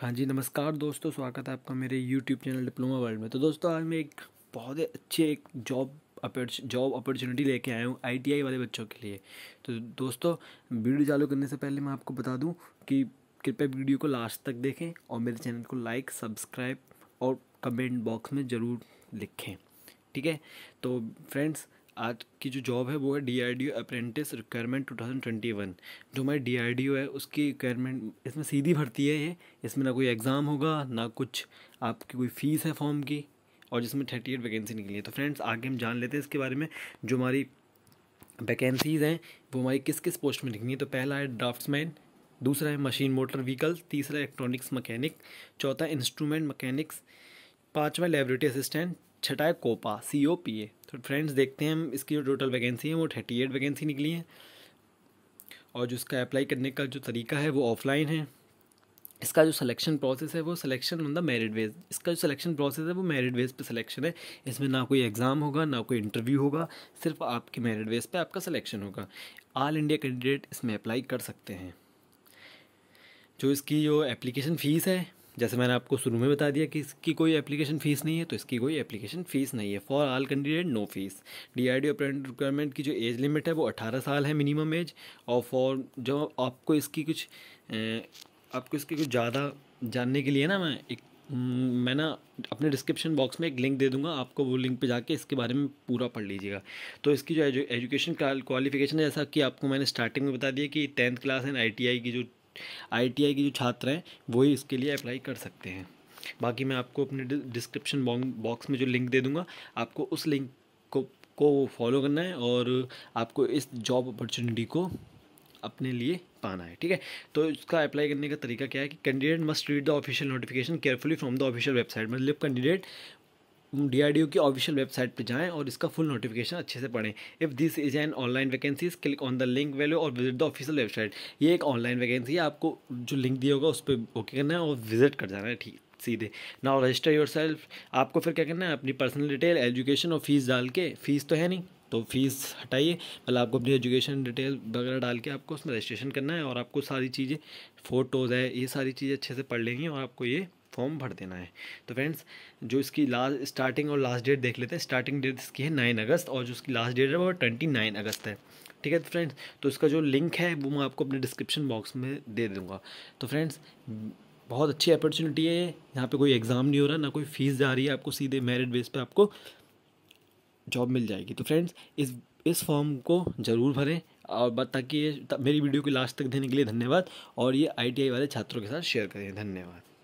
हाँ जी नमस्कार दोस्तों स्वागत है आपका मेरे यूट्यूब चैनल डिप्लोमा वर्ल्ड में तो दोस्तों आज मैं एक बहुत ही अच्छे एक जॉब जॉब अपॉर्चुनिटी लेके आया हूँ आईटीआई वाले बच्चों के लिए तो दोस्तों वीडियो चालू करने से पहले मैं आपको बता दूँ कि कृपया वीडियो को लास्ट तक देखें और मेरे चैनल को लाइक सब्सक्राइब और कमेंट बॉक्स में ज़रूर लिखें ठीक है तो फ्रेंड्स आज की जो जॉब है वो है D I D O apprentice requirement two thousand twenty one जो हमारी डी आई डी ओ है उसकी रिक्वायरमेंट इसमें सीधी भर्ती है ये इसमें ना कोई एग्ज़ाम होगा ना कुछ आपकी कोई फ़ीस है फॉर्म की और जिसमें थर्टी एट वैकेंसी निकली है तो फ्रेंड्स आगे हम जान लेते हैं इसके बारे में जो हमारी वैकेंसीज़ हैं वो हमारी किस किस पोस्ट में निकली है तो पहला है ड्राफ्ट्समैन दूसरा है मशीन मोटर व्हीकल तीसरा इलेक्ट्रॉनिक्स मकैनिक चौथा इंस्ट्रूमेंट मकैनिक्स पाँचवा लेबोरेटरी असिस्टेंट छठा है Copa C O P A तो फ्रेंड्स देखते हैं हम इसकी जो टोटल वैकेंसी है वो थर्टी एट वैकेंसी निकली है और जो इसका अप्लाई करने का जो तरीका है वो ऑफलाइन है इसका जो सिलेक्शन प्रोसेस है वो selection on the merit base इसका जो सिलेक्शन प्रोसेस है वो मेरिट बेस पे सिलेक्शन है इसमें ना कोई एग्ज़ाम होगा ना कोई इंटरव्यू होगा सिर्फ आपके मेरिट बेस पे आपका सिलेक्शन होगा ऑल इंडिया कैंडिडेट इसमें अप्लाई कर सकते हैं जो इसकी जो एप्लीकेशन फ़ीस है जैसे मैंने आपको शुरू में बता दिया कि इसकी कोई एप्लीकेशन फ़ीस नहीं है तो इसकी कोई एप्लीकेशन फ़ीस नहीं है for all candidate no fees D I D requirement की जो एज लिमिट है वो अठारह साल है मिनिमम एज और फॉर जो आपको इसकी कुछ आपको इसकी कुछ ज़्यादा जानने के लिए ना मैं एक मैं ना अपने डिस्क्रिप्शन बॉक्स में एक लिंक दे दूंगा आपको वो लिंक पे जाके इसके बारे में पूरा पढ़ लीजिएगा तो इसकी जो एजुकेशन क्वालिफिकेशन है जैसा कि आपको मैंने स्टार्टिंग में बता दिया कि टेंथ क्लास एंड आईटीआई की जो आईटीआई के जो छात्र हैं वही इसके लिए अप्लाई कर सकते हैं बाकी मैं आपको अपने डिस्क्रिप्शन बॉक्स में जो लिंक दे दूँगा आपको उस लिंक को को फॉलो करना है और आपको इस जॉब अपॉर्चुनिटी को अपने लिए पाना है ठीक है तो इसका अप्लाई करने का तरीका क्या है कि candidate must read the official notification carefully from the official website मतलब कैंडिडेट डी की ऑफिशियल वेबसाइट पर जाएं और इसका फुल नोटिफिकेशन अच्छे से पढ़ें if this is an online vacancies click on the link below और विजिट द ऑफिशियल वेबसाइट ये एक ऑनलाइन वैकेंसी है आपको जो लिंक दिया होगा उस पर ओके करना है और विजिट कर जाना है ठीक सीधे नाउ रजिस्टर योर सेल्फ आपको फिर क्या करना है अपनी पर्सनल डिटेल एजुकेशन और फीस डाल के फीस तो है नहीं तो फीस हटाइए मतलब आपको अपनी एजुकेशन डिटेल वगैरह डाल के आपको उसमें रजिस्ट्रेशन करना है और आपको सारी चीज़ें फ़ोटोज़ है ये सारी चीज़ें अच्छे से पढ़ लेंगी और आपको ये फॉर्म भर देना है तो फ्रेंड्स जो इसकी लास्ट स्टार्टिंग और लास्ट डेट देख लेते हैं स्टार्टिंग डेट इसकी है नाइन अगस्त और जो उसकी लास्ट डेट है वो ट्वेंटी नाइन अगस्त है ठीक है तो फ्रेंड्स तो इसका जो लिंक है वो मैं आपको अपने डिस्क्रिप्शन बॉक्स में दे दूँगा तो फ्रेंड्स बहुत अच्छी अपॉर्चुनिटी है यहाँ पर कोई एग्ज़ाम नहीं हो रहा ना कोई फ़ीस जा रही है आपको सीधे मेरिट बेस पर आपको जॉब मिल जाएगी तो फ्रेंड्स इस इस फॉर्म को ज़रूर भरें और ताकि ये मेरी वीडियो को लास्ट तक देने के लिए धन्यवाद और ये आईटीआई वाले छात्रों के साथ शेयर करें धन्यवाद